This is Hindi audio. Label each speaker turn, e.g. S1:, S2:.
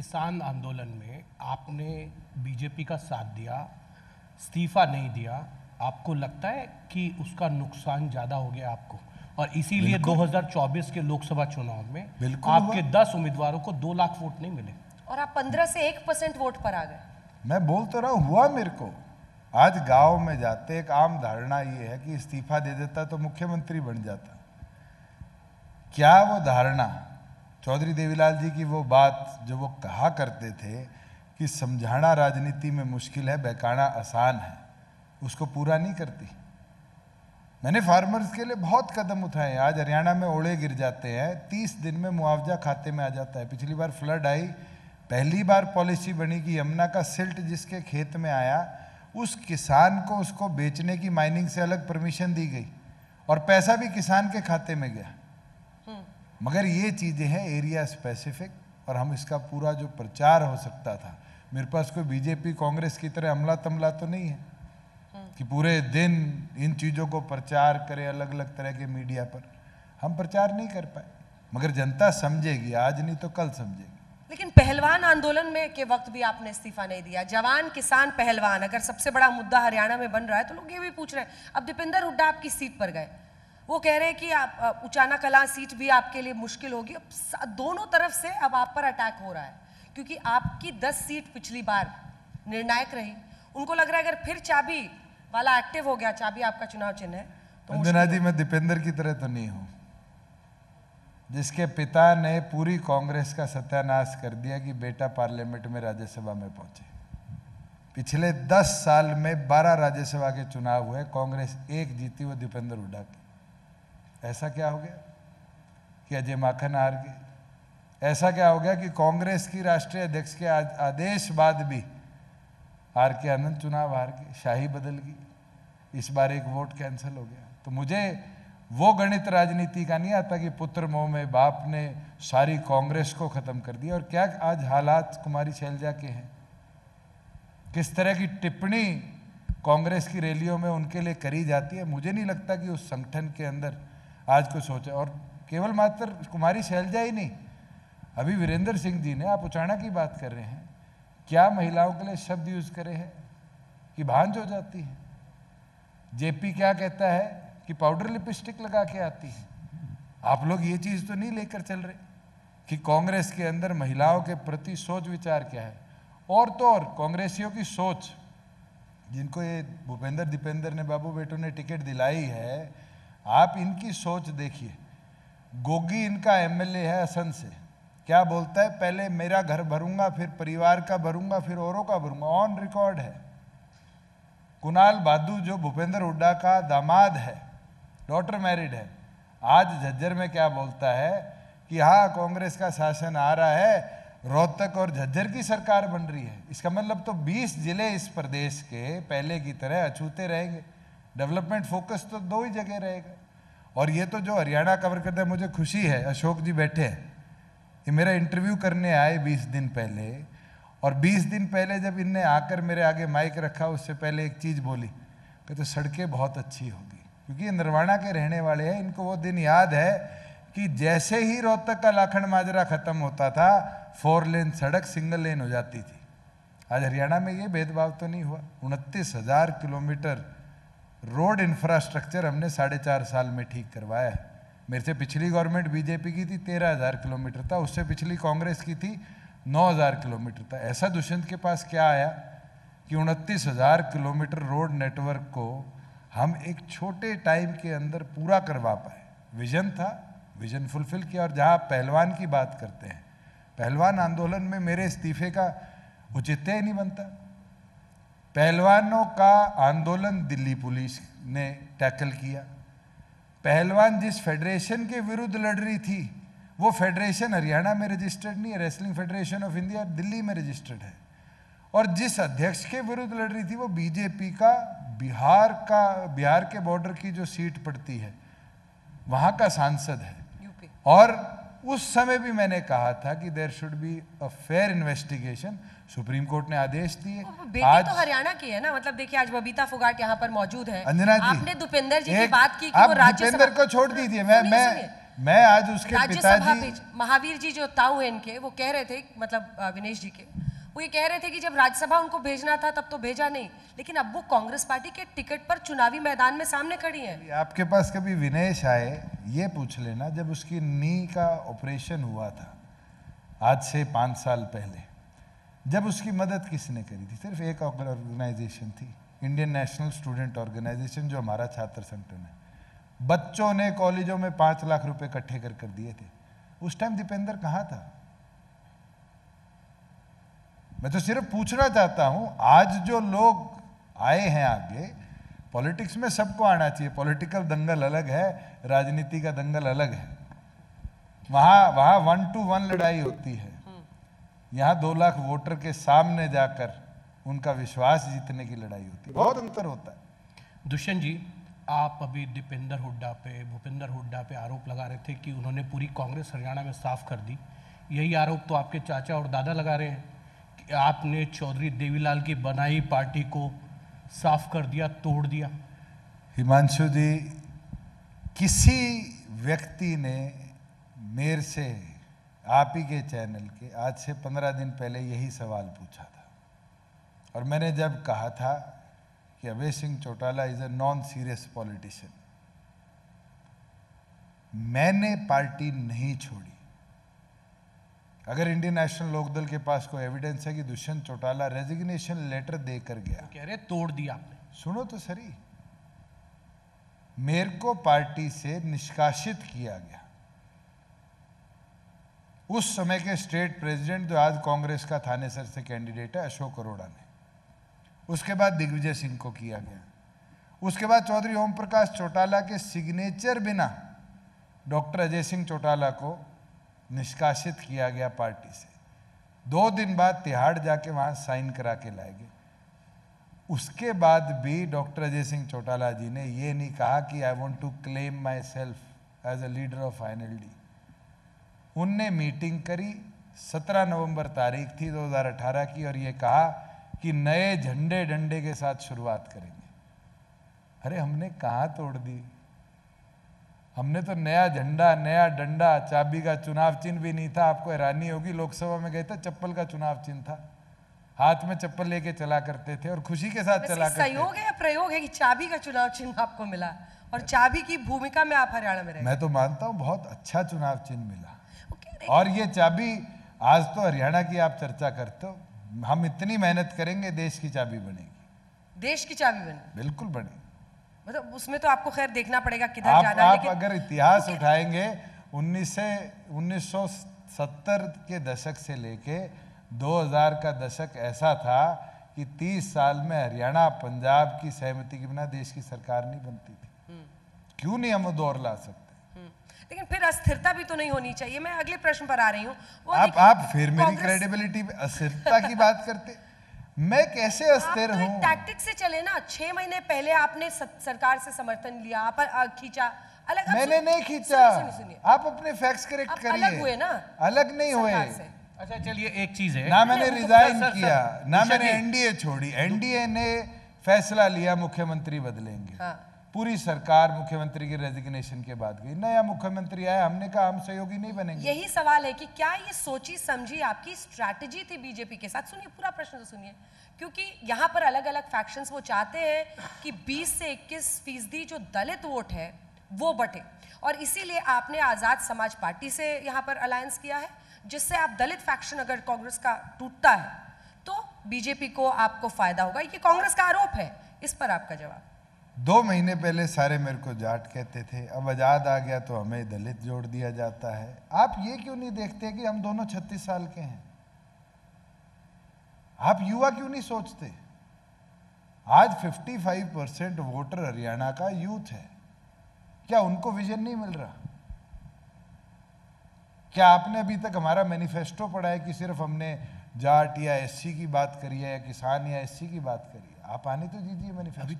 S1: किसान आंदोलन में आपने बीजेपी का साथ दिया इस्तीफा नहीं दिया आपको लगता है कि उसका नुकसान ज़्यादा हो गया आपको और इसीलिए 2024 के लोकसभा चुनाव में आपके 10 उम्मीदवारों को दो लाख वोट नहीं मिले
S2: और आप 15 से एक परसेंट वोट पर आ गए
S1: मैं बोल तो रहा हुआ मेरे को आज गांव में जाते एक आम धारणा ये है कि इस्तीफा दे देता तो मुख्यमंत्री बन जाता क्या वो धारणा चौधरी देवीलाल जी की वो बात जो वो कहा करते थे कि समझाना राजनीति में मुश्किल है बहकाना आसान है उसको पूरा नहीं करती मैंने फार्मर्स के लिए बहुत कदम उठाए आज हरियाणा में ओड़े गिर जाते हैं तीस दिन में मुआवजा खाते में आ जाता है पिछली बार फ्लड आई पहली बार पॉलिसी बनी कि यमुना का सिल्ट जिसके खेत में आया उस किसान को उसको बेचने की माइनिंग से अलग परमिशन दी गई और पैसा भी किसान के खाते में गया मगर ये चीज़ें हैं एरिया स्पेसिफिक और हम इसका पूरा जो प्रचार हो सकता था मेरे पास कोई बीजेपी कांग्रेस की तरह अमला तमला तो नहीं है हम्म। कि पूरे दिन इन चीज़ों को प्रचार करें अलग अलग तरह के मीडिया पर हम प्रचार नहीं कर पाए मगर जनता समझेगी आज नहीं तो कल समझेगी
S2: लेकिन पहलवान आंदोलन में के वक्त भी आपने इस्तीफा नहीं दिया जवान किसान पहलवान अगर सबसे बड़ा मुद्दा हरियाणा में बन रहा है तो लोग ये भी पूछ रहे हैं अब दीपेंदर हुड्डा आपकी सीट पर गए वो कह रहे हैं कि आप उचाना कला सीट भी आपके लिए मुश्किल होगी अब दोनों तरफ से अब आप पर अटैक हो रहा है क्योंकि आपकी दस सीट पिछली बार निर्णायक रही उनको लग रहा है अगर फिर चाबी वाला एक्टिव हो गया चाबी आपका चुनाव चिन्ह है
S1: तो जी मैं दीपेंद्र की तरह तो नहीं हूँ जिसके पिता ने पूरी कांग्रेस का सत्यानाश कर दिया कि बेटा पार्लियामेंट में राज्यसभा में पहुंचे पिछले दस साल में बारह राज्यसभा के चुनाव हुए कांग्रेस एक जीती वो दीपेंद्र हुडा के ऐसा क्या हो गया कि अजय माखन हार गए ऐसा क्या हो गया कि कांग्रेस की राष्ट्रीय अध्यक्ष के आदेश बाद भी आर के आनंद चुनाव हार गए शाही बदल गई इस बार एक वोट कैंसिल हो गया तो मुझे वो गणित राजनीति का नहीं आता कि पुत्र मोह में बाप ने सारी कांग्रेस को ख़त्म कर दिया और क्या आज हालात कुमारी शैलजा के हैं किस तरह की टिप्पणी कांग्रेस की रैलियों में उनके लिए करी जाती है मुझे नहीं लगता कि उस संगठन के अंदर आज को सोचे और केवल मात्र कुमारी शैलजा ही नहीं अभी वीरेंद्र सिंह जी ने आप उचाणा की बात कर रहे हैं क्या महिलाओं के लिए शब्द यूज़ करे हैं कि भांज हो जाती है जेपी क्या कहता है कि पाउडर लिपस्टिक लगा के आती है आप लोग ये चीज़ तो नहीं लेकर चल रहे कि कांग्रेस के अंदर महिलाओं के प्रति सोच विचार क्या है और तो और कांग्रेसियों की सोच जिनको ये भूपेंद्र दीपेंद्र ने बाबू बेटों ने टिकट दिलाई है आप इनकी सोच देखिए गोगी इनका एमएलए है असन से क्या बोलता है पहले मेरा घर भरूंगा फिर परिवार का भरूंगा फिर औरों का भरूंगा ऑन रिकॉर्ड है कुणाल बादू जो भूपेंद्र हुड्डा का दामाद है डॉटर मैरिड है आज झज्जर में क्या बोलता है कि हाँ कांग्रेस का शासन आ रहा है रोहतक और झज्जर की सरकार बन रही है इसका मतलब तो 20 जिले इस प्रदेश के पहले की तरह अछूते रहेंगे डेवलपमेंट फोकस तो दो ही जगह रहेगा और ये तो जो हरियाणा कवर करता है मुझे खुशी है अशोक जी बैठे हैं ये मेरा इंटरव्यू करने आए 20 दिन पहले और 20 दिन पहले जब इनने आकर मेरे आगे माइक रखा उससे पहले एक चीज़ बोली कहते तो सड़कें बहुत अच्छी होगी क्योंकि ये नरवाणा के रहने वाले हैं इनको वो दिन याद है कि जैसे ही रोहतक का लाखंड माजरा ख़त्म होता था फोर लेन सड़क सिंगल लेन हो जाती थी आज हरियाणा में ये भेदभाव तो नहीं हुआ उनतीस हज़ार किलोमीटर रोड इंफ्रास्ट्रक्चर हमने साढ़े चार साल में ठीक करवाया है मेरे से पिछली गवर्नमेंट बीजेपी की थी तेरह हज़ार किलोमीटर था उससे पिछली कांग्रेस की थी नौ हज़ार किलोमीटर था ऐसा दुष्यंत के पास क्या आया कि उनतीस हज़ार किलोमीटर रोड नेटवर्क को हम एक छोटे टाइम के अंदर पूरा करवा पाए विजन था विजन फुलफिल किया और जहाँ पहलवान की बात करते हैं पहलवान आंदोलन में मेरे इस्तीफे का उचित्य ही नहीं बनता पहलवानों का आंदोलन दिल्ली पुलिस ने टैकल किया पहलवान जिस फेडरेशन के विरुद्ध लड़ रही थी वो फेडरेशन हरियाणा में रजिस्टर्ड नहीं है wrestling federation of India Delhi में रजिस्टर्ड है और जिस अध्यक्ष के विरुद्ध लड़ रही थी वो बीजेपी का बिहार का बिहार के बॉर्डर की जो सीट पड़ती है वहाँ का सांसद है और उस समय भी मैंने कहा था कि there should be a fair investigation supreme court ने आदेश दिए तो आज तो
S2: हरियाणा की है ना मतलब देखिए आज बबीता फुगाट यहाँ पर मौजूद है अंजना जी आपने दुपेंदर जी की बात की कि वो को
S1: छोड़ दीजिए मैं मैं मैं आज उसके पिताजी
S2: महावीर जी जो ताऊ है इनके वो कह रहे थे मतलब विनेश जी के वो ये कह रहे थे कि जब राज्यसभा उनको भेजना था तब तो भेजा नहीं लेकिन अब वो कांग्रेस पार्टी के टिकट पर चुनावी मैदान में सामने खड़ी हैं
S1: आपके पास कभी विनेश आए ये पूछ लेना जब उसकी नी का ऑपरेशन हुआ था आज से पाँच साल पहले जब उसकी मदद किसने करी थी सिर्फ एक ऑर्गेनाइजेशन थी इंडियन नेशनल स्टूडेंट ऑर्गेनाइजेशन जो हमारा छात्र संगठन है बच्चों ने कॉलेजों में पाँच लाख रुपए इकट्ठे कर कर दिए थे उस टाइम दीपेंद्र कहाँ था मैं तो सिर्फ पूछना चाहता हूँ आज जो लोग आए हैं आगे पॉलिटिक्स में सबको आना चाहिए पॉलिटिकल दंगल अलग है राजनीति का दंगल अलग है वहाँ वहाँ वन टू वन लड़ाई होती है यहाँ दो लाख वोटर के सामने जाकर उनका विश्वास जीतने की लड़ाई होती है बहुत अंतर होता है दुष्यंत जी आप अभी दीपेंद्र हुड्डा पे भूपेंद्र हुड्डा पे आरोप लगा रहे थे कि उन्होंने पूरी कांग्रेस हरियाणा में साफ कर दी यही आरोप तो आपके चाचा और दादा लगा रहे हैं कि आपने चौधरी देवीलाल की बनाई पार्टी को साफ कर दिया तोड़ दिया हिमांशु जी किसी व्यक्ति ने मेरे से आप ही के चैनल के आज से पंद्रह दिन पहले यही सवाल पूछा था और मैंने जब कहा था कि Abhay Singh Chautala is a non serious politician मैंने पार्टी नहीं छोड़ी अगर इंडियन नेशनल लोकदल के पास कोई एविडेंस है कि दुष्यंत चौटाला रेजिग्नेशन लेटर देकर गया कह रहे तोड़ दिया आपने सुनो तो सरी मेरे को पार्टी से निष्कासित किया गया उस समय के स्टेट प्रेसिडेंट जो तो आज कांग्रेस का थाने सर से कैंडिडेट है अशोक अरोड़ा ने उसके बाद दिग्विजय सिंह को किया गया उसके बाद चौधरी ओम प्रकाश चौटाला के सिग्नेचर बिना डॉक्टर अजय सिंह चौटाला को निष्कासित किया गया पार्टी से दो दिन बाद तिहाड़ जाके वहाँ साइन करा के लाए गए उसके बाद भी डॉक्टर अजय सिंह चौटाला जी ने ये नहीं कहा कि आई वॉन्ट टू क्लेम माई सेल्फ as a leader of N D उनने मीटिंग करी 17 नवंबर तारीख थी 2018 की और ये कहा कि नए झंडे डंडे के साथ शुरुआत करेंगे अरे हमने कहा तोड़ दी हमने तो नया झंडा नया डंडा चाबी का चुनाव चिन्ह भी नहीं था आपको हैरानी होगी लोकसभा में गए थे चप्पल का चुनाव चिन्ह था हाथ में चप्पल लेके चला करते थे और खुशी के साथ चला करते सहयोग
S2: है प्रयोग है कि चाबी का चुनाव चिन्ह आपको मिला और चाबी की भूमिका में आप हरियाणा में रहे मैं
S1: तो मानता हूँ बहुत अच्छा चुनाव चिन्ह मिला और ये चाबी आज तो हरियाणा की आप चर्चा करते हो हम इतनी मेहनत करेंगे देश की चाबी बनेगी
S2: देश की चाबी बने बिल्कुल बने मतलब उसमें तो आपको खैर देखना पड़ेगा किधर आप, जाना आप
S1: अगर इतिहास उठाएंगे उन्नीस से उन्नीस के दशक से लेके 2000 का दशक ऐसा था कि 30 साल में हरियाणा पंजाब की सहमति के बिना देश की सरकार नहीं बनती थी हम्म। क्यों नहीं हम दौर ला सकते
S2: लेकिन फिर अस्थिरता भी तो नहीं होनी चाहिए मैं अगले प्रश्न पर आ रही हूँ आप आप फिर मेरी
S1: क्रेडिबिलिटी पे अस्थिरता की बात करते मैं कैसे अस्थिर तो हूँ
S2: टैक्टिक से चले ना छह महीने पहले आपने सरकार से समर्थन लिया आप खींचा अलग मैंने नहीं खींचा
S1: आप अपने फैक्ट्स करेक्ट करिए अलग हुए ना अलग नहीं हुए अच्छा चलिए एक चीज है ना मैंने तो- रिजाइन किया ना मैंने एनडीए छोड़ी एनडीए ने फैसला लिया मुख्यमंत्री बदलेंगे हाँ। पूरी सरकार मुख्यमंत्री की रेजिग्नेशन के बाद गई नया मुख्यमंत्री आया हमने कहा हम सहयोगी नहीं बनेंगे यही
S2: सवाल है कि क्या ये सोची समझी आपकी स्ट्रैटेजी थी बीजेपी के साथ सुनिए पूरा प्रश्न तो सुनिए क्योंकि यहाँ पर अलग अलग फैक्शन वो चाहते हैं कि 20 से 21 फीसदी जो दलित वोट है वो बटे और इसीलिए आपने आज़ाद समाज पार्टी से यहाँ पर अलायंस किया है जिससे आप दलित फैक्शन अगर कांग्रेस का टूटता है तो बीजेपी को आपको फायदा होगा ये कांग्रेस का आरोप है इस पर आपका
S1: जवाब दो महीने पहले सारे मेरे को जाट कहते थे अब आज़ाद आ गया तो हमें दलित जोड़ दिया जाता है आप ये क्यों नहीं देखते कि हम दोनों छत्तीस साल के हैं आप युवा क्यों नहीं सोचते आज 55 परसेंट वोटर हरियाणा का यूथ है क्या उनको विजन नहीं मिल रहा क्या आपने अभी तक हमारा मैनिफेस्टो पढ़ा है कि सिर्फ हमने जाट या एससी की बात करी है या किसान या एससी की बात करी है आप आने तो दीजिए मैनिफेस्टो